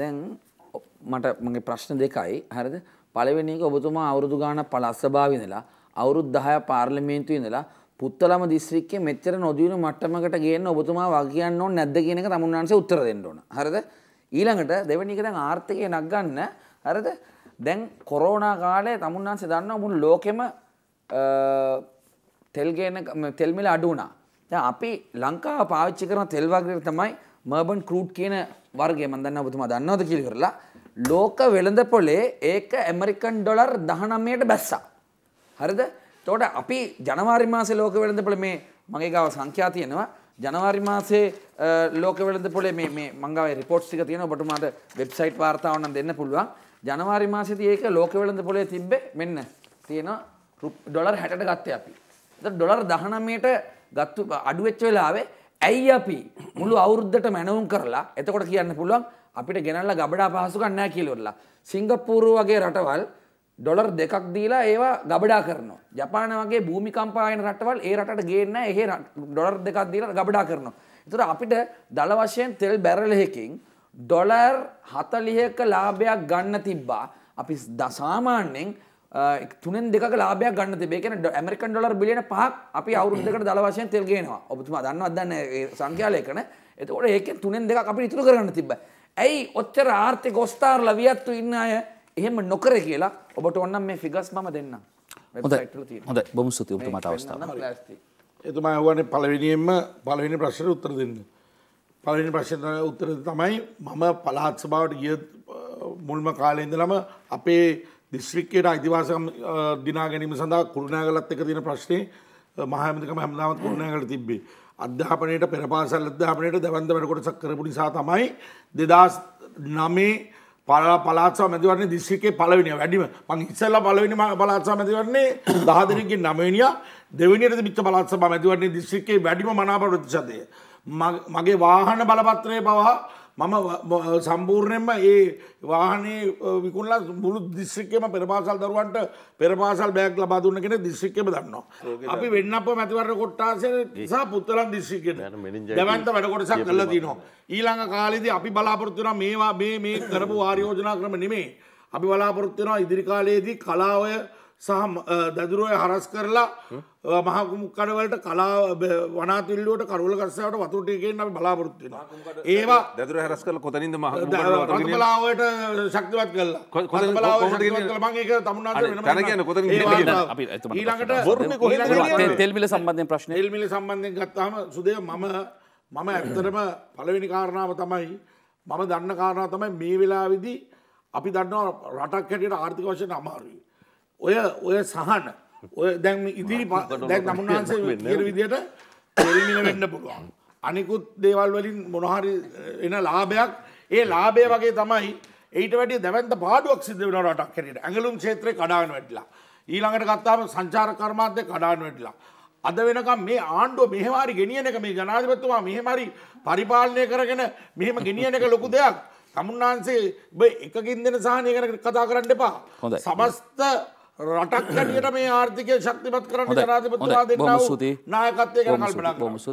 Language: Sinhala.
දැන් මට මගේ ප්‍රශ්න දෙකයි හරිද පළවෙනි එක ඔබතුමා අවුරුදු ගාණක් පළ අස්සභාවේ ඉඳලා අවුරුදු 10 පාර්ලිමේන්තුවේ ඉඳලා පුත්තලම දිස්ත්‍රික්කයේ මෙච්චර නොදියුණු මට්ටමකට ගේන්න ඔබතුමා වග කියන්න ඕනේ නැද්ද කියන එක තමුන්නාන්සේ උත්තර දෙන්න ඕන. හරිද? ඊළඟට දෙවෙනි එක දැන් ආර්ථිකය නගන්න හරිද? දැන් කොරෝනා කාලේ තමුන්නාන්සේ දන්නවා මුළු ලෝකෙම තෙල් ගේන තෙල් මිල අඩු වුණා. දැන් අපි ලංකාව පාවිච්චි කරන තෙල් වර්ගය තමයි මර්බන් කරූට් කියන වර්ගේ මන්දන්න ඔබතුම දන්නවද කිල් කරලා ලෝක වෙළඳ පොලේ ඒක ඇමරිකන් ඩොලර් දහනම්මයට බැස්සා. හරිද තෝට අපි ජනවාරි මාසේ ලෝක වෙළඳ පොළ මේ මගේ ගාව සංඛ්‍යා තියෙනවා ජනවාරි මාසේ ලෝක වෙළඳ පොලේ මේ මංගව රිපෝට්ස් ටික තියෙන ඔබටමට වෙබ්සයිට් වාර්තාව නම් දෙන්න පුළුවන් ජනවාරි මාසේදී ඒක ලෝක වෙළඳ පොලේ තිබ්බේ මෙන්න තියෙනවා ඩොලර් 60ට ගත්තේ අපි. ඒතර ඩොලර් 19ට ගත්තු අඩු වෙච්ච වෙලාවේ ඇයි අපි මුළු අවුද්ධට මැනවුම් කරලා එතකොට කියන්න පුළුවන් අපිට ගෙනල්ල ගබඩා පහසු කන්නෑ කියලවරලා සිංගප්පූරු වගේ රටවල් ඩොලර් දෙකක් දීලා ඒවා ගබඩා කරනවා ජපාන වගේ භූමිකම්පායන රටවල් ඒ රට ගේන්න එහ ඩොලර් දෙකක් දීලා ගබඩා කරනවා එතුර අපිට දළ වශයෙන් තෙල් බැරලහෙකින් ඩොලර් හතලිහක ලාභයක් ගන්න තිබ්බා අපි දසාමාන්‍යෙන් තුනෙන් දෙක ලාබයක් ගන්න තිබේකන ඇමරිකන් ඩොලර් බිලියන පහක් අපි අවුරු දෙකට දල වශයෙන් තෙල්ගෙනවා ඔබතුමා දන්නවත් දන්න සංඛ්‍යාලයකන එතකොට ඒක තුනෙන් දෙක අපි ඉතුරු කරන්න තිබ. ඇයි ඔච්චර ආර්ථික ඔස්ථාර ලවියත්තු ඉන්න අය එහෙම නොකර කියලා ඔබට ඔන්නම් මේ ෆිගස් මම දෙන්න හොඳ බොම සුති උතුමට අවස්ථාව එතුමා වන පලවිනියෙන්ම පලවිනි ප්‍රශ්න උත්තර දෙන්න. පලවිනි ප්‍රශ්න උත්තර තමයි මම පළහත් සභාවට ගිය මුල්ම කාලෙන්ද ලම අපේ දිස්ත්‍රික්කයට අයිතිවාසකම් දිනා ගැනීම සඳහා කුරුණෑගලත් එක තියෙන ප්‍රශ්නේ මහාමිකම හැමදාමත් කුරුණෑගල තිබ්බේ. අධ්‍යාපනයට පෙරපාසල් අධ්‍යාපනයට දැවන්ද වැඩ කොටසක් කරපු නිසා තමයි 2009 පලා පලාත්සව මැතිවරණේ දිස්ත්‍රික්කේ පළවෙනිය වැඩිම. මම ඉස්සෙල්ලා පළවෙනි පලාත්සව මැතිවරණේ 10 දෙනෙක්ගෙන් 9 වෙනියා දෙවෙනියට තිබිච්ච පලාත් සභා මැතිවරණේ දිස්ත්‍රික්කේ වැඩිම මනාප ප්‍රතිශතය. මගේ වාහන බලපත්‍රයේ පවා මම සම්පූර්ණයෙන්ම ඒ වාහනේ විකුණලා මුළු දිස්ත්‍රික්කයේම පෙරපාසල් දරුවන්ට පෙරපාසල් බෑග් ලබා දුන්න කෙනෙක් දිස්ත්‍රික්කයේම දන්නවා. අපි වෙන්නප්ප මැතිවරණ කොට්ටාසය සහ පුත්තලන් දිස්ත්‍රික්කයට දැවැන්ත වැඩ කොටසක් කරලා තිනවා. ඊළඟ කාලෙදී අපි බලාපොරොත්තු වෙනවා මේවා මේ මේ කරපු ආයෝජනා ක්‍රම නෙමෙයි. අපි බලාපොරොත්තු වෙනවා ඉදිරි කාලයේදී කලාවය සහ දැදුරුවය හරස් කරලා මහකුමුක්කඩවලට කලා වනාතුල්ලුවට කරුලකස්සට වතුටයකෙන් අප බලාපොරත්තිෙන ඒවා දැදුර හරස් කල කොතනින්ද ම බලාවට ශක්තිවත් කල්ලා තෙල්මිල සම්බන්ධය ප්‍රශ්න එල්මිල සම්බන්ධය ගත්තාම සුදය මම මම ඇත්තරම පලවෙනි කාරණාව තමයි මම දන්න කාරණාව තමයි මේ වෙලා විදි අපි දන්නවා රටක් හැටියට ආර්ථික වශයෙන් අමාරුයි ඔය ඔය සහන ඔය දැන් ඉදිරි දැන් නමුන්වහන්සේ කියර විදියට පෙරමිණ වෙන්න පුළුවන්. අනිකුත් දේවල් වලින් මොනහරි එන ලාභයක් ඒ ලාභය වගේ තමයි ඒට වැඩි දැවන්ත පාඩුවක් සිද වෙන රටක් හැරට ඇඟලුම් ක්ෂේත්‍රය කඩාන වැඩලා. ඊළඟට ගත්තාම සංචාර කර්මාන්තය කඩාන වැඩලා. අද වෙනකම් මේ ආණ්ඩුව මෙහෙමාරි ගෙනියන එක මේ ජනාධිපතිතුමා මෙහෙමාරි පරිපාලනය කරගෙන මෙහෙම ගෙනියන එක ලොකු දෙයක්. තමුන්නාන්සේ එකකින් දෙන සාහනය කරන කතා කරන්න එපා. සමස්ත රටක් හැටියට මේ ආර්ථිකය ශක්තිමත් කරන්න ජනාධිපතිතුමා දෙන්නා වූ නායකත්වය ගැන කල්පනා කරනවා.